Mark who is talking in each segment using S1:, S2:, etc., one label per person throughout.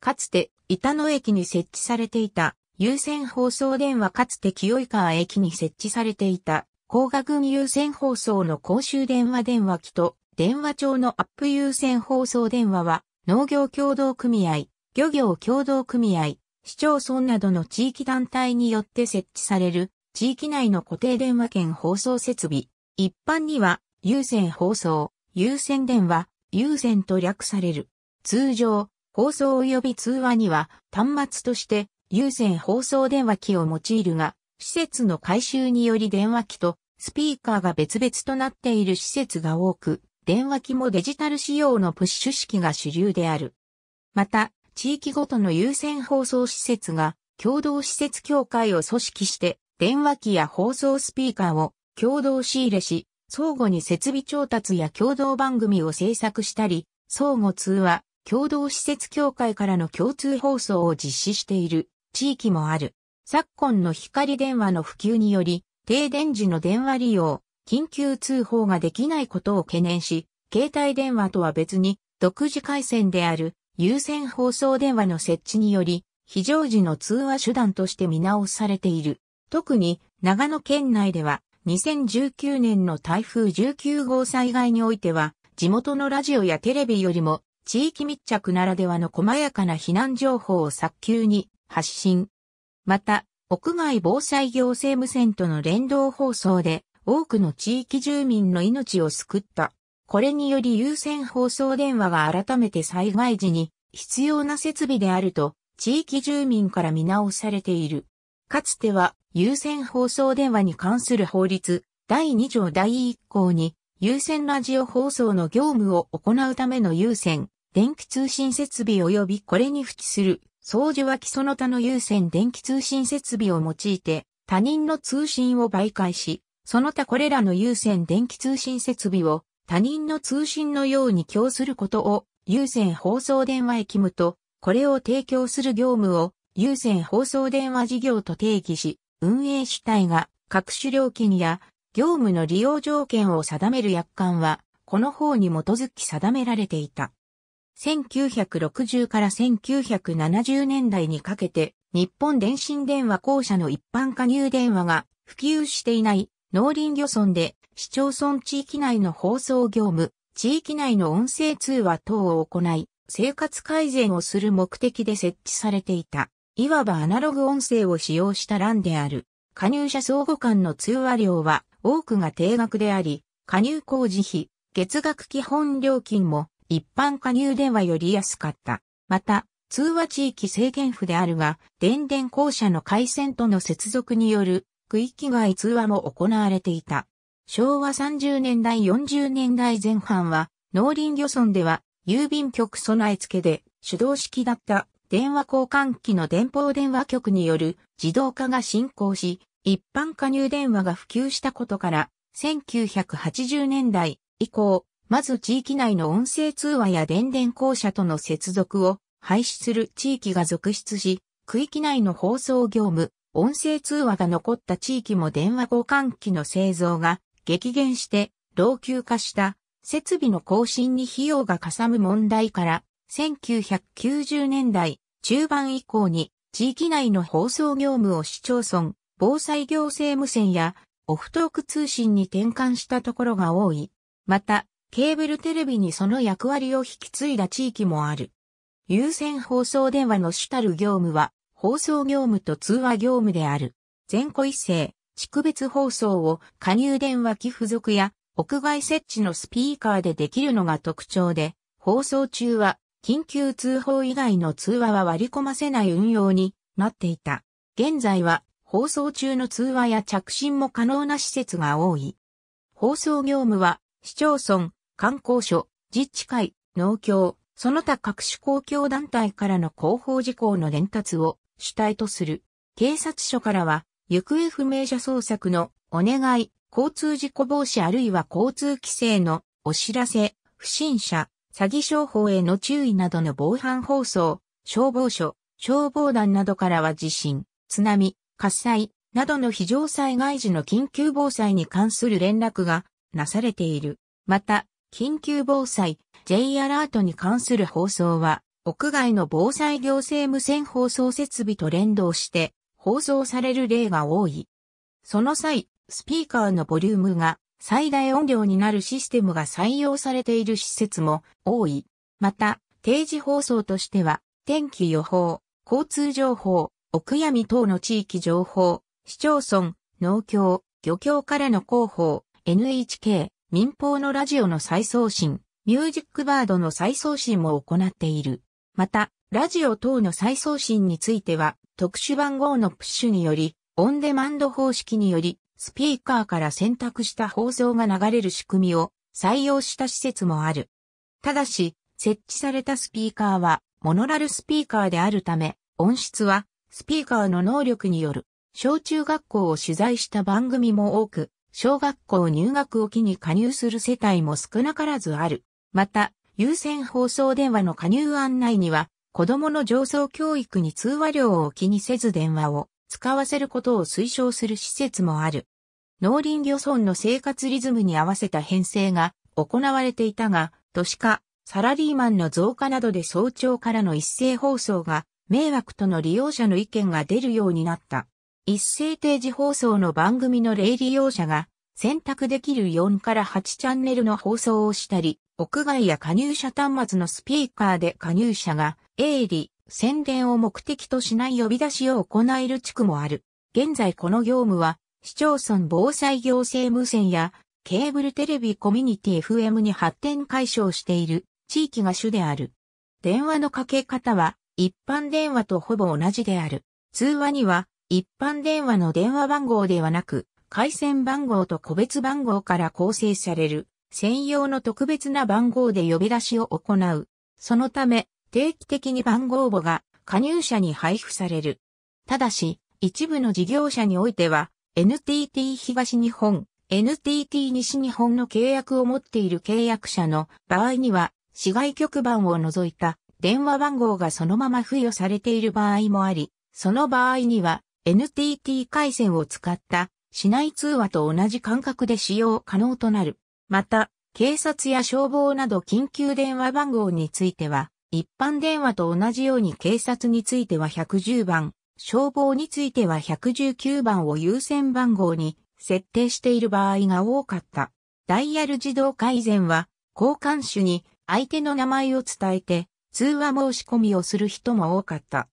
S1: かつて板野駅に設置されていた有線放送電話かつて清川駅に設置されていた高賀郡有線放送の公衆電話電話機と電話帳のアップ有線放送電話は農業協同組合、漁業協同組合、市町村などの地域団体によって設置される地域内の固定電話圏放送設備。一般には有線放送、有線電話、有線と略される。通常、放送及び通話には端末として有線放送電話機を用いるが、施設の改修により電話機とスピーカーが別々となっている施設が多く、電話機もデジタル仕様のプッシュ式が主流である。また、地域ごとの有線放送施設が共同施設協会を組織して電話機や放送スピーカーを共同仕入れし、相互に設備調達や共同番組を制作したり、相互通話、共同施設協会からの共通放送を実施している地域もある。昨今の光電話の普及により、停電時の電話利用、緊急通報ができないことを懸念し、携帯電話とは別に、独自回線である有線放送電話の設置により、非常時の通話手段として見直されている。特に、長野県内では、2019年の台風19号災害においては、地元のラジオやテレビよりも地域密着ならではの細やかな避難情報を早急に発信。また、屋外防災行政無線との連動放送で多くの地域住民の命を救った。これにより優先放送電話が改めて災害時に必要な設備であると地域住民から見直されている。かつては優先放送電話に関する法律第2条第1項に優先ラジオ放送の業務を行うための優先電気通信設備及びこれに付起する掃除はその他の有線電気通信設備を用いて他人の通信を媒介し、その他これらの有線電気通信設備を他人の通信のように供することを有線放送電話勤務と、これを提供する業務を有線放送電話事業と定義し、運営主体が各種料金や業務の利用条件を定める約款は、この法に基づき定められていた。1960から1970年代にかけて、日本電信電話公社の一般加入電話が普及していない農林漁村で市町村地域内の放送業務、地域内の音声通話等を行い、生活改善をする目的で設置されていた。いわばアナログ音声を使用した欄である。加入者相互間の通話料は多くが定額であり、加入工事費、月額基本料金も一般加入電話より安かった。また、通話地域制限府であるが、電電公社の回線との接続による区域外通話も行われていた。昭和30年代40年代前半は、農林漁村では郵便局備え付けで手動式だった電話交換機の電報電話局による自動化が進行し、一般加入電話が普及したことから、1980年代以降、まず地域内の音声通話や電電公社との接続を廃止する地域が続出し、区域内の放送業務、音声通話が残った地域も電話交換機の製造が激減して老朽化した設備の更新に費用がかさむ問題から1990年代中盤以降に地域内の放送業務を市町村、防災行政無線やオフトーク通信に転換したところが多い。また、ケーブルテレビにその役割を引き継いだ地域もある。有線放送電話の主たる業務は、放送業務と通話業務である。全個一斉、地区別放送を加入電話機付属や屋外設置のスピーカーでできるのが特徴で、放送中は緊急通報以外の通話は割り込ませない運用になっていた。現在は放送中の通話や着信も可能な施設が多い。放送業務は市町村、観光所、自治会、農協、その他各種公共団体からの広報事項の伝達を主体とする。警察署からは、行方不明者捜索のお願い、交通事故防止あるいは交通規制のお知らせ、不審者、詐欺商法への注意などの防犯放送、消防署、消防団などからは地震、津波、火災などの非常災害時の緊急防災に関する連絡がなされている。また、緊急防災 J アラートに関する放送は、屋外の防災行政無線放送設備と連動して放送される例が多い。その際、スピーカーのボリュームが最大音量になるシステムが採用されている施設も多い。また、定時放送としては、天気予報、交通情報、奥闇等の地域情報、市町村、農協、漁協からの広報、NHK、民放のラジオの再送信、ミュージックバードの再送信も行っている。また、ラジオ等の再送信については、特殊番号のプッシュにより、オンデマンド方式により、スピーカーから選択した放送が流れる仕組みを採用した施設もある。ただし、設置されたスピーカーは、モノラルスピーカーであるため、音質は、スピーカーの能力による、小中学校を取材した番組も多く、小学校入学を機に加入する世帯も少なからずある。また、有線放送電話の加入案内には、子供の上層教育に通話料を気にせず電話を使わせることを推奨する施設もある。農林漁村の生活リズムに合わせた編成が行われていたが、都市化、サラリーマンの増加などで早朝からの一斉放送が迷惑との利用者の意見が出るようになった。一斉定時放送の番組の例利用者が選択できる4から8チャンネルの放送をしたり、屋外や加入者端末のスピーカーで加入者が営利、宣伝を目的としない呼び出しを行える地区もある。現在この業務は市町村防災行政無線やケーブルテレビコミュニティ FM に発展解消している地域が主である。電話のかけ方は一般電話とほぼ同じである。通話には一般電話の電話番号ではなく、回線番号と個別番号から構成される、専用の特別な番号で呼び出しを行う。そのため、定期的に番号簿が加入者に配布される。ただし、一部の事業者においては、NTT 東日本、NTT 西日本の契約を持っている契約者の場合には、市外局番を除いた電話番号がそのまま付与されている場合もあり、その場合には NTT 回線を使った市内通話と同じ感覚で使用可能となる。また、警察や消防など緊急電話番号については、一般電話と同じように警察については110番、消防については119番を優先番号に設定している場合が多かった。ダイヤル自動改善は、交換手に相手の名前を伝えて、通話申し込みをする人も多かった。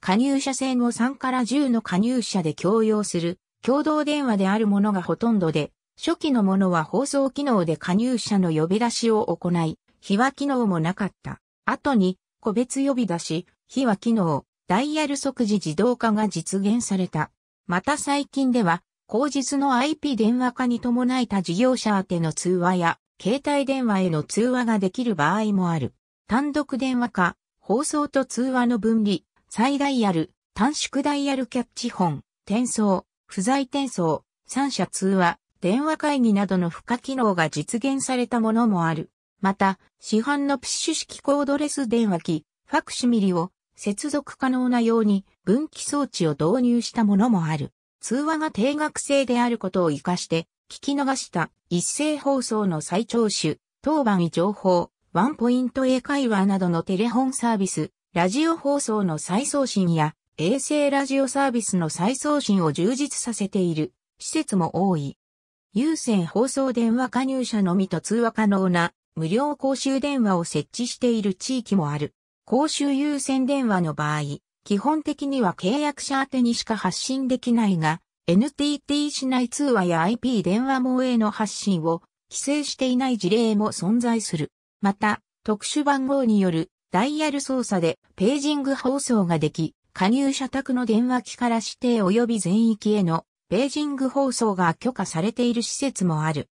S1: 加入者制を3から10の加入者で共用する共同電話であるものがほとんどで、初期のものは放送機能で加入者の呼び出しを行い、非話機能もなかった。後に、個別呼び出し、非話機能、ダイヤル即時自動化が実現された。また最近では、口実の IP 電話化に伴えた事業者宛ての通話や、携帯電話への通話ができる場合もある。単独電話化、放送と通話の分離、再ダイヤル、短縮ダイヤルキャッチ本、転送、不在転送、三者通話、電話会議などの付加機能が実現されたものもある。また、市販のプッシュ式コードレス電話機、ファクシミリを接続可能なように分岐装置を導入したものもある。通話が定額制であることを活かして、聞き逃した一斉放送の再聴取、当番位情報、ワンポイント英会話などのテレホンサービス、ラジオ放送の再送信や衛星ラジオサービスの再送信を充実させている施設も多い。有線放送電話加入者のみと通話可能な無料公衆電話を設置している地域もある。公衆有線電話の場合、基本的には契約者宛にしか発信できないが、NTT 市内通話や IP 電話網への発信を規制していない事例も存在する。また、特殊番号によるダイヤル操作でページング放送ができ、加入者宅の電話機から指定及び全域へのページング放送が許可されている施設もある。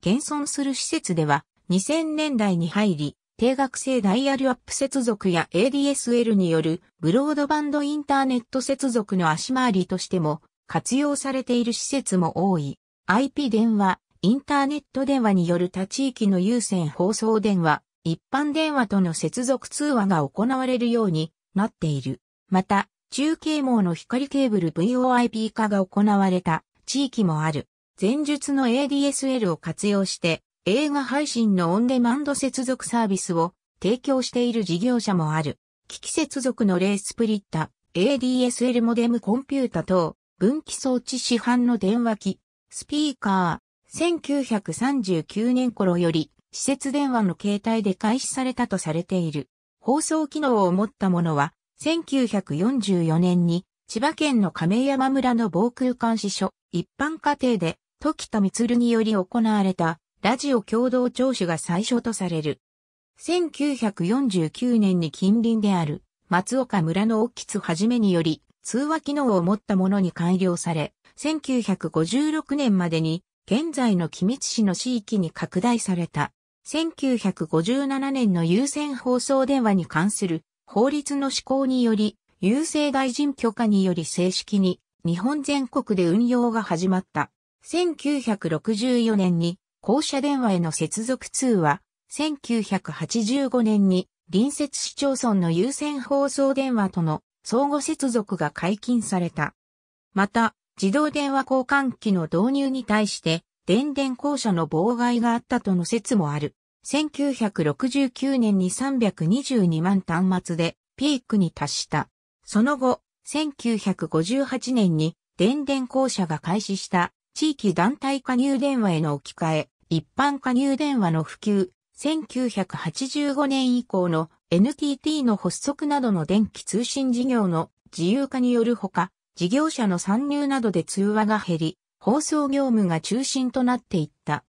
S1: 現存する施設では2000年代に入り、定額制ダイヤルアップ接続や ADSL によるブロードバンドインターネット接続の足回りとしても活用されている施設も多い。IP 電話、インターネット電話による他地域の有線放送電話、一般電話との接続通話が行われるようになっている。また、中継網の光ケーブル VOIP 化が行われた地域もある。前述の ADSL を活用して映画配信のオンデマンド接続サービスを提供している事業者もある。機器接続のレースプリッタ、ADSL モデムコンピュータ等、分岐装置市販の電話機、スピーカー、1939年頃より施設電話の携帯で開始されたとされている。放送機能を持ったものは、1944年に千葉県の亀山村の防空監視所、一般家庭で、時田光により行われた、ラジオ共同聴取が最初とされる。1949年に近隣である、松岡村の沖津はじめにより、通話機能を持ったものに改良され、1956年までに、現在の君津市の地域に拡大された。1957年の有線放送電話に関する法律の施行により、郵政大臣許可により正式に日本全国で運用が始まった。1964年に公社電話への接続通話、1985年に隣接市町村の有線放送電話との相互接続が解禁された。また、自動電話交換機の導入に対して、電電校舎の妨害があったとの説もある。1969年に322万端末でピークに達した。その後、1958年に電電校舎が開始した地域団体加入電話への置き換え、一般加入電話の普及、1985年以降の NTT の発足などの電気通信事業の自由化によるほか、事業者の参入などで通話が減り、放送業務が中心となっていった。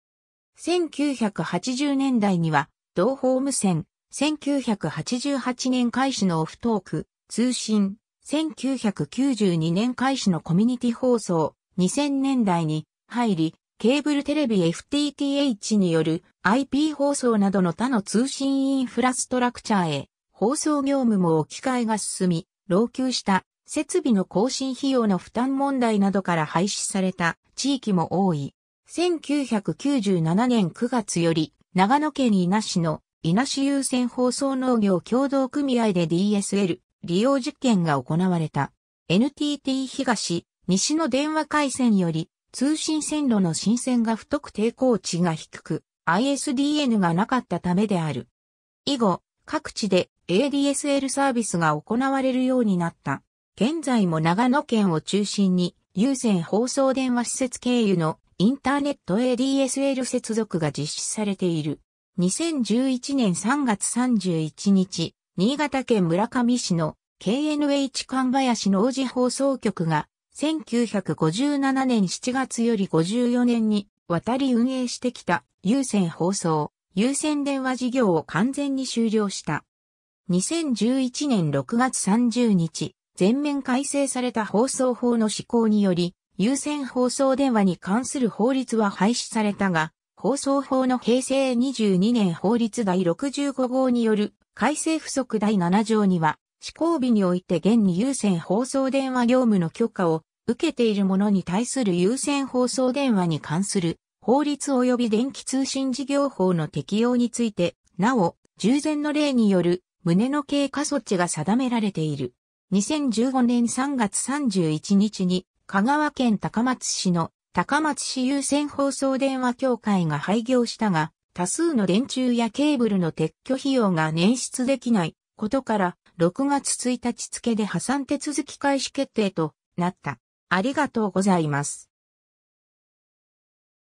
S1: 1980年代には、同ホ無線、1988年開始のオフトーク、通信、1992年開始のコミュニティ放送、2000年代に入り、ケーブルテレビ FTTH による IP 放送などの他の通信インフラストラクチャーへ放送業務も置き換えが進み、老朽した設備の更新費用の負担問題などから廃止された地域も多い。1997年9月より、長野県稲市の稲市優先放送農業共同組合で DSL 利用実験が行われた。NTT 東、西の電話回線より通信線路の新線が太く抵抗値が低く ISDN がなかったためである。以後、各地で ADSL サービスが行われるようになった。現在も長野県を中心に有線放送電話施設経由のインターネット ADSL 接続が実施されている。2011年3月31日、新潟県村上市の KNH 神林の王子放送局が1957年7月より54年に渡り運営してきた有線放送、有線電話事業を完全に終了した。2011年6月30日、全面改正された放送法の施行により、優先放送電話に関する法律は廃止されたが、放送法の平成22年法律第65号による改正不足第7条には、施行日において現に優先放送電話業務の許可を受けている者に対する優先放送電話に関する法律及び電気通信事業法の適用について、なお、従前の例による旨の経過措置が定められている。2015年3月31日に香川県高松市の高松市有線放送電話協会が廃業したが、多数の電柱やケーブルの撤去費用が捻出できないことから、6月1日付で破産手続き開始決定となった。ありがとうございます。